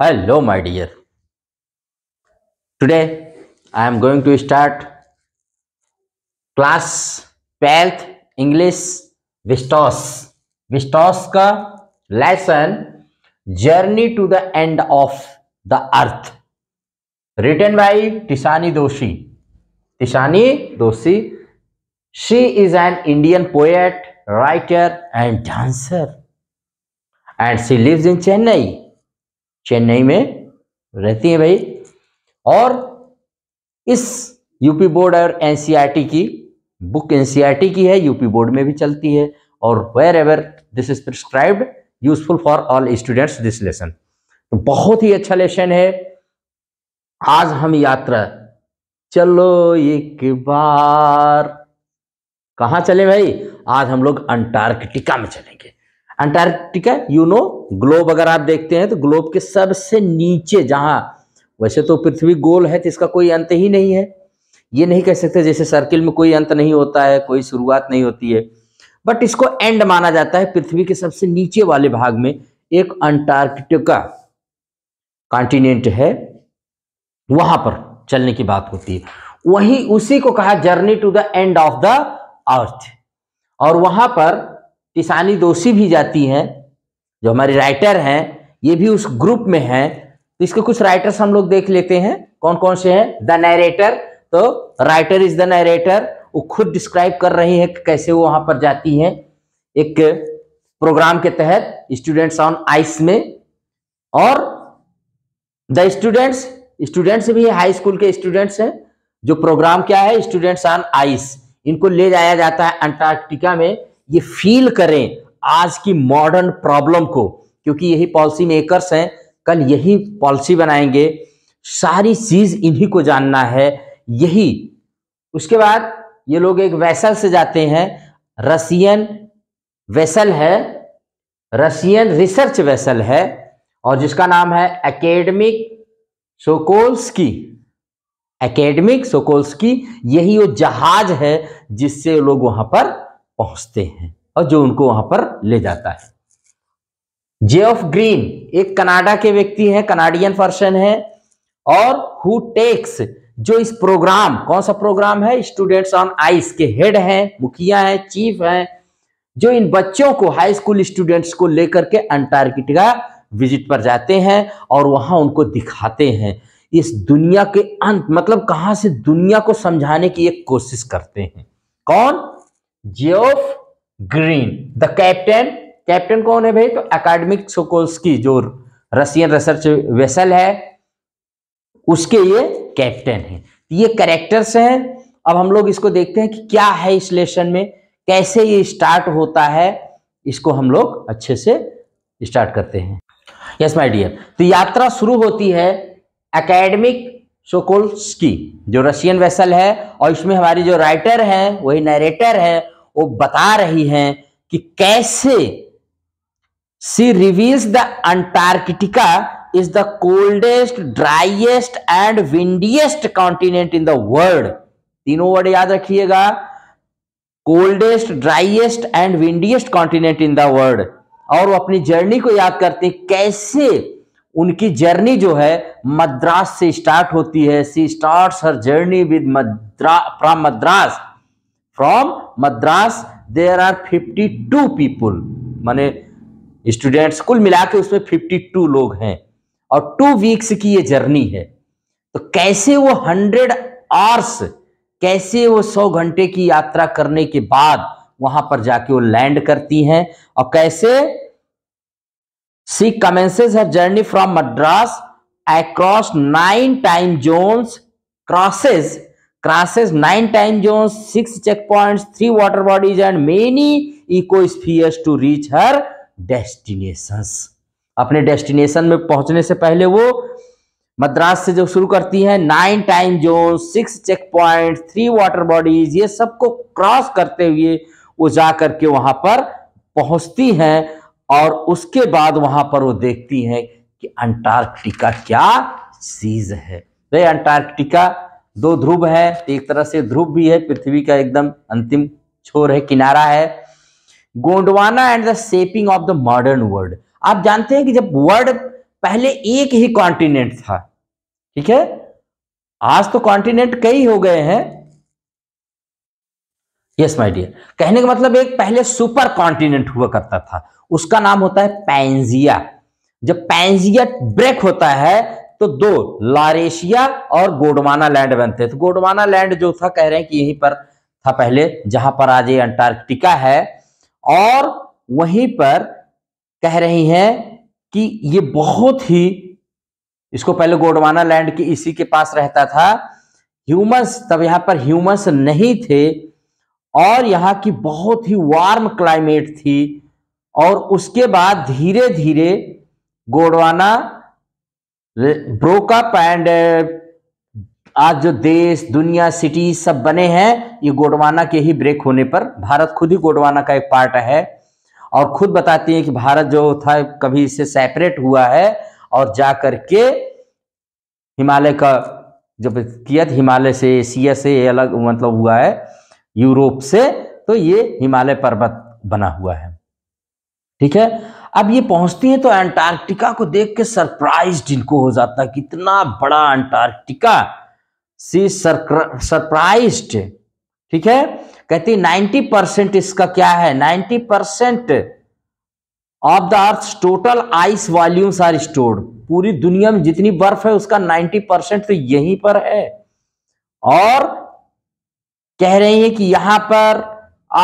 hello my dear today i am going to start class 12th english vistos vistos ka lesson journey to the end of the earth written by tishani doshi tishani doshi she is an indian poet writer and dancer and she lives in chennai Chennai में रहती हैं भाई और इस UP board और NCERT की book NCERT की है यूपी बोर्ड में भी चलती है और wherever this is prescribed useful for all students this lesson तो बहुत ही अच्छा लेसन है आज हम यात्रा चलो एक बार कहाँ चले भाई आज हम लोग अंटार्कटिका में चलेंगे अंटार्कटिका यू नो ग्लोब अगर आप देखते हैं तो ग्लोब के सबसे नीचे जहां वैसे तो पृथ्वी गोल है तो इसका कोई अंत ही नहीं है ये नहीं कह सकते जैसे सर्किल में कोई अंत नहीं होता है कोई शुरुआत नहीं होती है बट इसको एंड माना जाता है पृथ्वी के सबसे नीचे वाले भाग में एक अंटार्कटिका कॉन्टिनेंट है वहां पर चलने की बात होती है वही उसी को कहा journey to the end of the earth और वहां पर तिसानी दोषी भी जाती हैं जो हमारे राइटर हैं ये भी उस ग्रुप में हैं तो इसके कुछ राइटर्स हम लोग देख लेते हैं कौन कौन से हैं द नरेटर तो राइटर इज द नरेटर वो खुद डिस्क्राइब कर रही है कि कैसे वो वहां पर जाती हैं एक प्रोग्राम के तहत स्टूडेंट्स ऑन आइस में और द स्टूडेंट्स स्टूडेंट्स भी हाई स्कूल के स्टूडेंट्स हैं जो प्रोग्राम क्या है स्टूडेंट्स ऑन आइस इनको ले जाया जाता है अंटार्कटिका में ये फील करें आज की मॉडर्न प्रॉब्लम को क्योंकि यही पॉलिसी मेकर्स हैं कल यही पॉलिसी बनाएंगे सारी चीज इन्हीं को जानना है यही उसके बाद ये लोग एक वैसल से जाते हैं रसियन वैसल है रसियन रिसर्च वैसल है और जिसका नाम है एकेडमिक सोकोल्स की एकेडमिक सोकोल्स की यही वो जहाज है जिससे लोग वहां पर पहुंचते हैं और जो उनको वहां पर ले जाता है जे ऑफ ग्रीन एक कनाडा के व्यक्ति है कनाडियन पर्सन है और हु टेक्स जो इस प्रोग्राम कौन सा प्रोग्राम है स्टूडेंट्स ऑन आइस के हेड हैं मुखिया हैं चीफ हैं जो इन बच्चों को हाई स्कूल स्टूडेंट्स को लेकर के अंटार्कटिका विजिट पर जाते हैं और वहां उनको दिखाते हैं इस दुनिया के अंत मतलब कहां से दुनिया को समझाने की एक कोशिश करते हैं कौन Geoff Green the captain captain कौन है भाई तो अकाडमिक सोकोल्सकी जो रशियन रिसर्च वेसल है उसके ये कैप्टन है तो ये करेक्टर्स हैं अब हम लोग इसको देखते हैं कि क्या है इस लेसन में कैसे ये स्टार्ट होता है इसको हम लोग अच्छे से स्टार्ट करते हैं यस माय डियर तो यात्रा शुरू होती है एकेडमिक सोकोल्सकी जो रशियन वेसल है और इसमें हमारी जो राइटर हैं वही नरेटर हैं वो बता रही हैं कि कैसे she reveals the Antarctica is the coldest driest and windiest continent in the world तीनों वर्ड याद रखिएगा coldest driest and windiest continent in the world और वो अपनी जर्नी को याद करते हैं कैसे उनकी जर्नी जो है मद्रास से स्टार्ट होती है she starts her journey with मद्रा from Madras Madras there are fifty two people मैंने स्टूडेंट्स कुल मिला के उसमें फिफ्टी टू लोग हैं और टू वीक्स की ये जर्नी है तो कैसे वो हंड्रेड आवर्स कैसे वो सौ घंटे की यात्रा करने के बाद वहां पर जाके वो लैंड करती हैं और कैसे she commences her journey from Madras across nine time zones crosses crashes nine time zones, six checkpoints, three water bodies, and many ecospheres to reach her destinations. अपने डेस्टिनेशन में पहुंचने से पहले वो मद्रास से जो शुरू करती है nine time zone six checkpoint three water bodies ये सबको क्रॉस करते हुए वो जा करके वहां पर पहुंचती है और उसके बाद वहां पर वो देखती है कि अंटार्कटिका क्या चीज है वे तो अंटार्कटिका दो ध्रुव है एक तरह से ध्रुव भी है पृथ्वी का एकदम अंतिम छोर है किनारा है Gondwana and the shaping of the modern world आप जानते हैं कि जब वर्ल्ड पहले एक ही कॉन्टिनेंट था ठीक है आज तो कॉन्टिनेंट कई हो गए हैं यस माय डियर कहने का मतलब एक पहले सुपर कॉन्टिनेंट हुआ करता था उसका नाम होता है पैंजिया जब पैंजिया ब्रेक होता है तो दो लारेशिया और गोडवाना लैंड बनते तो गोडवाना लैंड जो था कह रहे हैं कि यहीं पर था पहले जहां पर आज ये अंटार्कटिका है और वहीं पर कह रही हैं कि ये बहुत ही इसको पहले गोडवाना लैंड के इसी के पास रहता था ह्यूमंस तब यहां पर ह्यूमंस नहीं थे और यहां की बहुत ही वार्म क्लाइमेट थी और उसके बाद धीरे धीरे गोडवाना ब्रोकअप एंड uh, आज जो देश दुनिया सिटी सब बने हैं ये गोडवाना के ही ब्रेक होने पर भारत खुद ही गोडवाना का एक पार्ट है और खुद बताती है कि भारत जो था कभी इससे सेपरेट हुआ है और जा करके हिमालय का जब किया हिमालय से एशिया से ये अलग मतलब हुआ है यूरोप से तो ये हिमालय पर्वत बना हुआ है ठीक है अब ये पहुंचती हैं तो एंटार्क्टिका को देख के सरप्राइज इनको हो जाता है कितना बड़ा अंटार्क्टिका सी सरप्राइज ठीक है कहती नाइन्टी परसेंट इसका क्या है ninety percent of the earth total ice volumes are stored पूरी दुनिया में जितनी बर्फ है उसका नाइन्टी परसेंट तो यहीं पर है और कह रही है कि यहां पर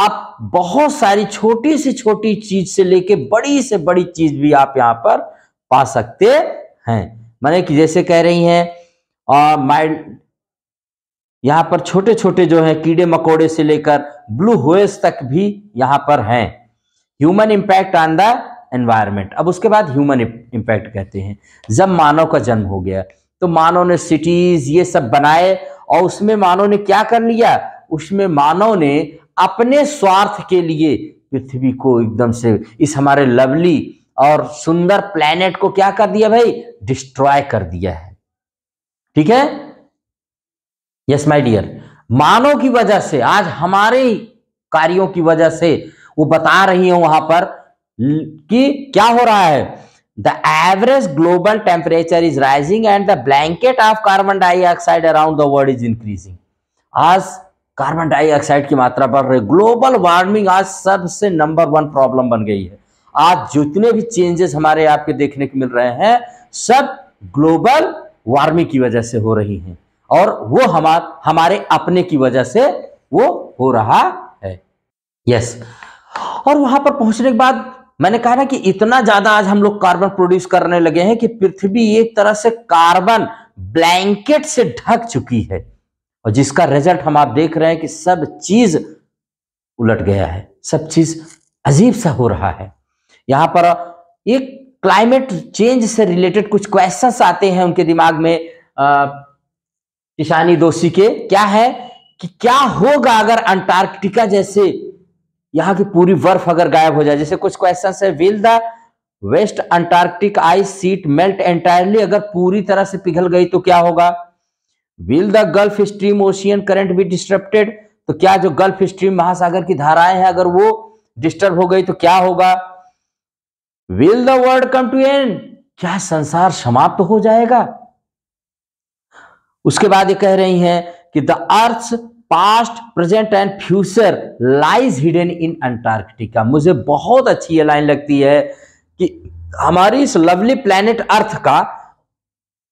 आप बहुत सारी छोटी से छोटी चीज से लेके बड़ी से बड़ी चीज भी आप यहाँ पर पा सकते हैं मैंने कि जैसे कह रही हैं और माइंड यहाँ पर छोटे छोटे जो है कीड़े मकोड़े से लेकर ब्लू होल्स तक भी यहाँ पर हैं human impact on the environment अब उसके बाद ह्यूमन इंपैक्ट कहते हैं जब मानव का जन्म हो गया तो मानव ने सिटीज ये सब बनाए और उसमें मानव ने क्या कर लिया उसमें मानव ने अपने स्वार्थ के लिए पृथ्वी को एकदम से इस हमारे लवली और सुंदर प्लेनेट को क्या कर दिया भाई डिस्ट्रॉय कर दिया है ठीक है यस माय डियर मानव की वजह से आज हमारे कार्यों की वजह से वो बता रही है वहां पर कि क्या हो रहा है the average global temperature is rising and the blanket of carbon dioxide around the world is increasing आज कार्बन डाइऑक्साइड की मात्रा बढ़ रही ग्लोबल वार्मिंग आज सबसे नंबर वन प्रॉब्लम बन गई है आज जितने भी चेंजेस हमारे आपके देखने को मिल रहे हैं सब ग्लोबल वार्मिंग की वजह से हो रही हैं और वो हमार हमारे अपने की वजह से वो हो रहा है यस और वहां पर पहुंचने के बाद मैंने कहा ना कि इतना ज्यादा आज हम लोग कार्बन प्रोड्यूस करने लगे हैं कि पृथ्वी एक तरह से कार्बन ब्लैंकेट से ढक चुकी है और जिसका रिजल्ट हम आप देख रहे हैं कि सब चीज उलट गया है सब चीज अजीब सा हो रहा है यहां पर एक क्लाइमेट चेंज से रिलेटेड कुछ क्वेश्चंस आते हैं उनके दिमाग में किसानी दोषी के क्या है कि क्या होगा अगर अंटार्कटिका जैसे यहां की पूरी बर्फ अगर गायब हो जाए जैसे कुछ क्वेश्चन है will the West Antarctic ice sheet melt entirely अगर पूरी तरह से पिघल गई तो क्या होगा will the Gulf Stream ocean current भी डिस्टर्बेड तो क्या जो गल्फ स्ट्रीम महासागर की धाराएं हैं अगर वो डिस्टर्ब हो गई तो क्या होगा will the world come to end क्या संसार समाप्त हो जाएगा उसके बाद ये कह रही हैं कि the earth past present and future lies hidden in Antarctica मुझे बहुत अच्छी ये लाइन लगती है कि हमारी इस लवली प्लेनेट अर्थ का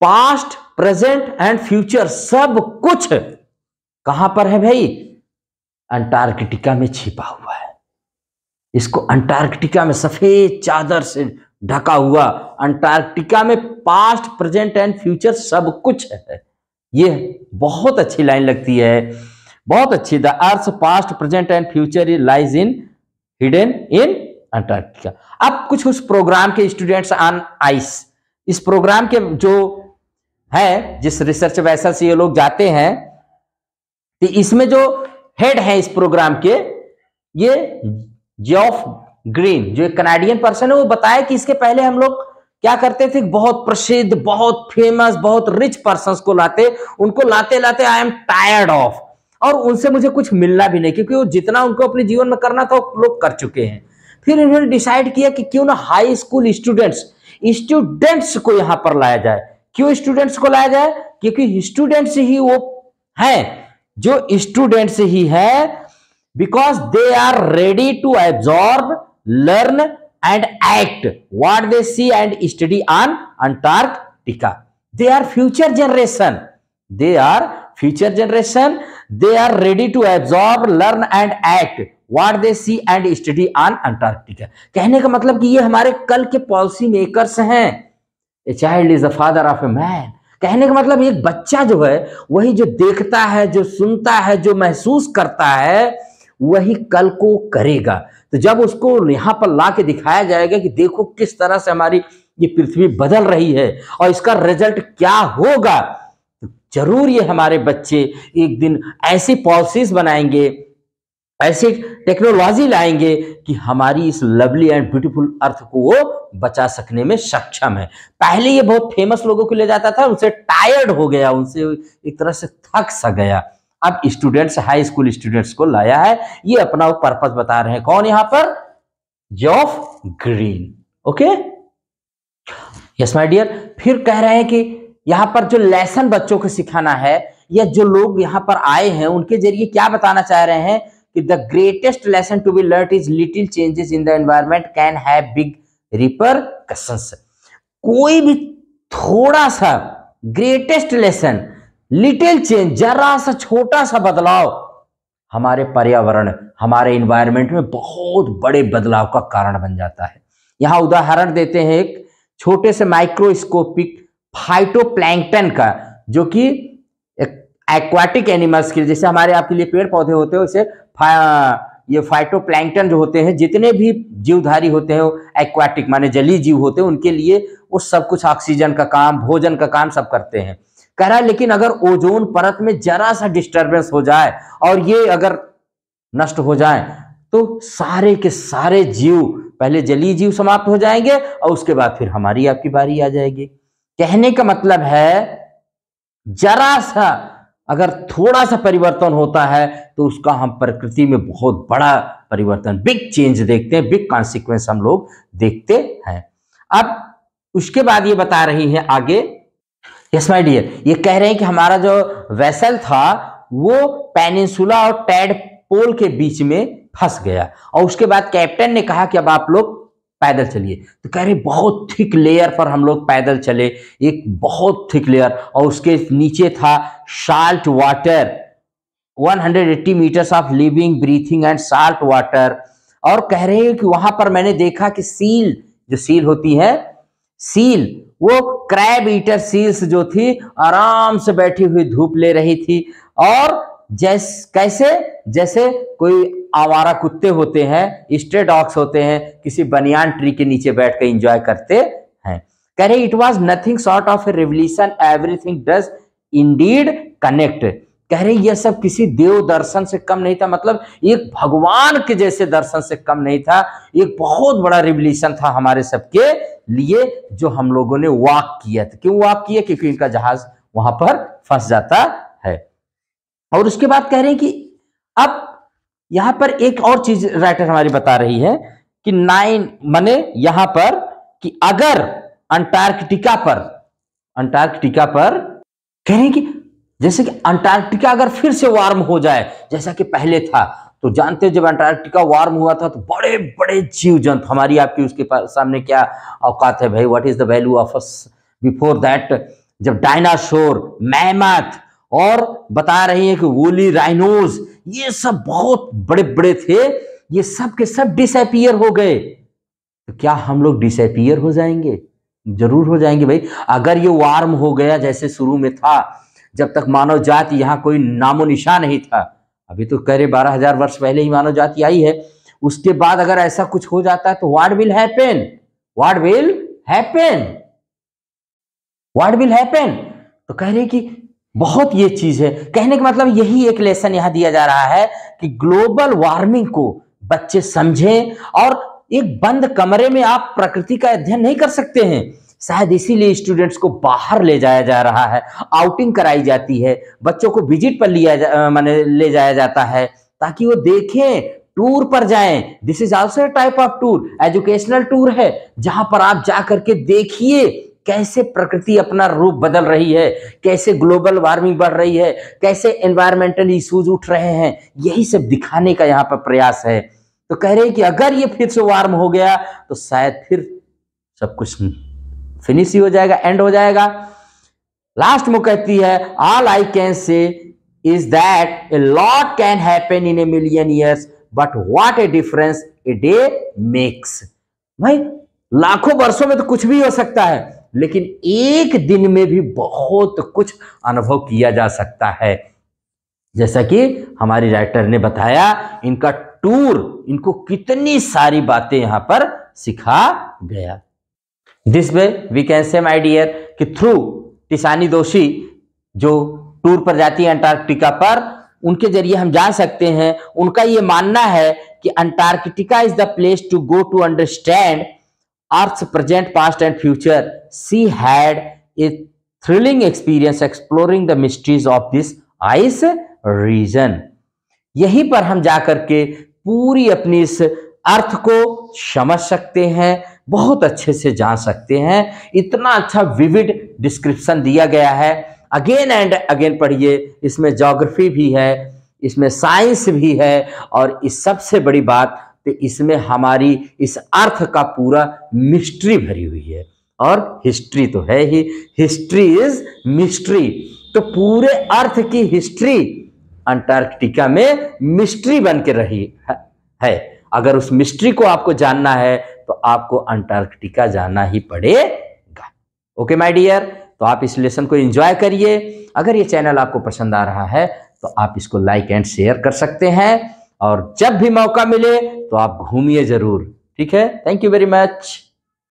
पास्ट प्रेजेंट एंड फ्यूचर सब कुछ कहां पर है भाई अंटार्कटिका में छिपा हुआ है इसको अंटार्कटिका में सफेद चादर से ढका हुआ अंटार्कटिका में पास्ट प्रेजेंट एंड फ्यूचर सब कुछ है यह बहुत अच्छी लाइन लगती है बहुत अच्छी the earth past present and future lies in hidden in Antarctica अब कुछ उस प्रोग्राम के स्टूडेंट्स ऑन आइस इस प्रोग्राम के जो है जिस रिसर्च वैसल से ये लोग जाते हैं तो इसमें जो हेड है इस प्रोग्राम के ये जॉफ ग्रीन जो एक कनाडियन पर्सन है वो बताया कि इसके पहले हम लोग क्या करते थे बहुत प्रसिद्ध बहुत फेमस बहुत रिच पर्सन को लाते उनको लाते लाते आई एम टायर्ड ऑफ और उनसे मुझे कुछ मिलना भी नहीं क्योंकि वो जितना उनको अपने जीवन में करना था वो लोग कर चुके हैं फिर इन्होंने डिसाइड किया कि क्यों ना हाई स्कूल स्टूडेंट्स स्टूडेंट्स को यहां पर लाया जाए क्यों स्टूडेंट्स को लाया जाए क्योंकि स्टूडेंट्स ही वो है जो स्टूडेंट्स ही है because they are ready to absorb learn and act what they see and study on Antarctica they are future generation they are future generation they are ready to absorb learn and act what they see and study on Antarctica कहने का मतलब कि ये हमारे कल के policy makers हैं a child is the father of a man कहने का मतलब एक बच्चा जो है वही जो देखता है जो सुनता है जो महसूस करता है वही कल को करेगा तो जब उसको यहां पर ला के दिखाया जाएगा कि देखो किस तरह से हमारी ये पृथ्वी बदल रही है और इसका रिजल्ट क्या होगा तो जरूर ये हमारे बच्चे एक दिन ऐसी पॉलिसीज बनाएंगे ऐसी टेक्नोलॉजी लाएंगे कि हमारी इस लवली एंड ब्यूटीफुल अर्थ को वो बचा सकने में सक्षम है पहले ये बहुत फेमस लोगों को ले जाता था उनसे टायर्ड हो गया उनसे एक तरह से थक सा गया अब स्टूडेंट्स हाई स्कूल स्टूडेंट्स को लाया है ये अपना पर्पज बता रहे हैं कौन यहां पर Geoff Green okay yes my dear फिर कह रहे हैं कि यहां पर जो लेसन बच्चों को सिखाना है या जो लोग यहां पर आए हैं उनके जरिए क्या बताना चाह रहे हैं कि the greatest lesson to be learnt is little changes in the environment can have big ripple कोई भी थोड़ा सा ग्रेटेस्ट लेसन लिटिल चेंज जरा सा छोटा सा बदलाव हमारे पर्यावरण हमारे इन्वायरमेंट में बहुत बड़े बदलाव का कारण बन जाता है यहां उदाहरण देते हैं एक छोटे से माइक्रोस्कोपिक फाइटोप्लैंकटन का जो कि एक्वाटिक एनिमल्स के जैसे हमारे आपके लिए पेड़ पौधे होते हैं उसे ये फाइटोप्लैंकटन जो होते हैं जितने भी जीवधारी होते हैं एक्वाटिक माने जलीय जीव होते हैं उनके लिए वो सब कुछ ऑक्सीजन का काम भोजन का काम सब करते हैं कह रहा है लेकिन अगर ओजोन परत में जरा सा डिस्टर्बेंस हो जाए और ये अगर नष्ट हो जाए तो सारे के सारे जीव पहले जलीय जीव समाप्त हो जाएंगे और उसके बाद फिर हमारी आपकी बारी आ जाएगी कहने का मतलब है जरा सा अगर थोड़ा सा परिवर्तन होता है तो उसका हम प्रकृति में बहुत बड़ा परिवर्तन बिग चेंज देखते हैं बिग कॉन्सिक्वेंस हम लोग देखते हैं अब उसके बाद ये बता रही है आगे यस माय डियर ये कह रहे हैं कि हमारा जो वेसल था वो पेनिनसुला और टैड पोल के बीच में फंस गया और उसके बाद कैप्टन ने कहा कि अब आप लोग पैदल चलिए तो कह रहे बहुत थिक लेयर पर हम लोग पैदल चले एक बहुत थिक लेयर और उसके नीचे था salt water 180 metres of living breathing and salt water और कह रहे हैं कि वहां पर मैंने देखा कि सील जो सील होती है सील वो क्रैब ईटर सील्स जो थी आराम से बैठी हुई धूप ले रही थी और जैस कैसे जैसे कोई आवारा कुत्ते होते हैं स्ट्रे डॉग्स होते हैं किसी बनियान ट्री के नीचे बैठ कर इंजॉय करते हैं कह रहे it was nothing short of a revolution everything does indeed connect कह रहे यह सब किसी देव दर्शन से कम नहीं था मतलब एक भगवान के जैसे दर्शन से कम नहीं था एक बहुत बड़ा रिवल्यूशन था हमारे सबके लिए जो हम लोगों ने वॉक किया था क्यों वॉक किया क्योंकि इनका जहाज वहां पर फंस जाता और उसके बाद कह रहे हैं कि अब यहां पर एक और चीज राइटर हमारी बता रही है कि नाइन मने यहां पर कि अगर अंटार्कटिका पर अंटार्कटिका पर कह रहे हैं कि जैसे कि अंटार्कटिका अगर फिर से वार्म हो जाए जैसा कि पहले था तो जानते जब अंटार्कटिका वार्म हुआ था तो बड़े बड़े जीव जंतु हमारी आपकी उसके सामने क्या औकात है भाई what is the value of us before that जब डायनासोर मैमथ और बता रही हैं कि वोली राइनोज ये सब बहुत बड़े बड़े थे ये सब के सब डिसपियर हो गए तो क्या हम लोग डिसपियर हो जाएंगे जरूर हो जाएंगे भाई अगर ये वार्म हो गया जैसे शुरू में था जब तक मानव जाति यहाँ कोई नामो निशान नहीं था अभी तो कह रहे बारह हजार वर्ष पहले ही मानव जाति आई है उसके बाद अगर ऐसा कुछ हो जाता है तो what will happen what will happen what will happen तो कह रहे कि बहुत ये चीज है कहने का मतलब यही एक लेसन यहां दिया जा रहा है कि ग्लोबल वार्मिंग को बच्चे समझें और एक बंद कमरे में आप प्रकृति का अध्ययन नहीं कर सकते हैं शायद इसीलिए स्टूडेंट्स को बाहर ले जाया जा रहा है आउटिंग कराई जाती है बच्चों को विजिट पर लिया माने ले जाया जाता है ताकि वो देखें टूर पर जाएं this is also type of tour educational tour है जहां पर आप जा करके देखिए कैसे प्रकृति अपना रूप बदल रही है कैसे ग्लोबल वार्मिंग बढ़ रही है कैसे एनवायरमेंटल इश्यूज उठ रहे हैं यही सब दिखाने का यहाँ पर प्रयास है तो कह रहे हैं कि अगर ये फिर से वार्म हो गया तो शायद फिर सब कुछ फिनिश ही हो जाएगा एंड हो जाएगा लास्ट में कहती है all I can say is that a lot can happen in a million years but what a difference a day makes भाई लाखों वर्षों में तो कुछ भी हो सकता है लेकिन एक दिन में भी बहुत कुछ अनुभव किया जा सकता है जैसा कि हमारी राइटर ने बताया इनका टूर इनको कितनी सारी बातें यहां पर सिखा गया this way we can say my dear कि थ्रू टिसानी दोषी जो टूर पर जाती है अंटार्कटिका पर उनके जरिए हम जान सकते हैं उनका यह मानना है कि Antarctica is the place to go to understand earth present past and future she had a thrilling experience exploring the mysteries of this ice region यहीं पर हम जाकर के पूरी अपनी इस अर्थ को समझ सकते हैं बहुत अच्छे से जान सकते हैं इतना अच्छा विविड डिस्क्रिप्शन दिया गया है अगेन एंड अगेन पढ़िए इसमें जोग्राफी भी है इसमें साइंस भी है और इस सबसे बड़ी बात तो इसमें हमारी इस अर्थ का पूरा मिस्ट्री भरी हुई है और हिस्ट्री तो है ही हिस्ट्री इज मिस्ट्री तो पूरे अर्थ की हिस्ट्री अंटार्कटिका में मिस्ट्री बन के रही है अगर उस मिस्ट्री को आपको जानना है तो आपको अंटार्कटिका जाना ही पड़ेगा ओके माय डियर तो आप इस लेसन को एंजॉय करिए अगर ये चैनल आपको पसंद आ रहा है तो आप इसको लाइक एंड शेयर कर सकते हैं और जब भी मौका मिले तो आप घूमिए ज़रूर ठीक है थैंक यू वेरी मच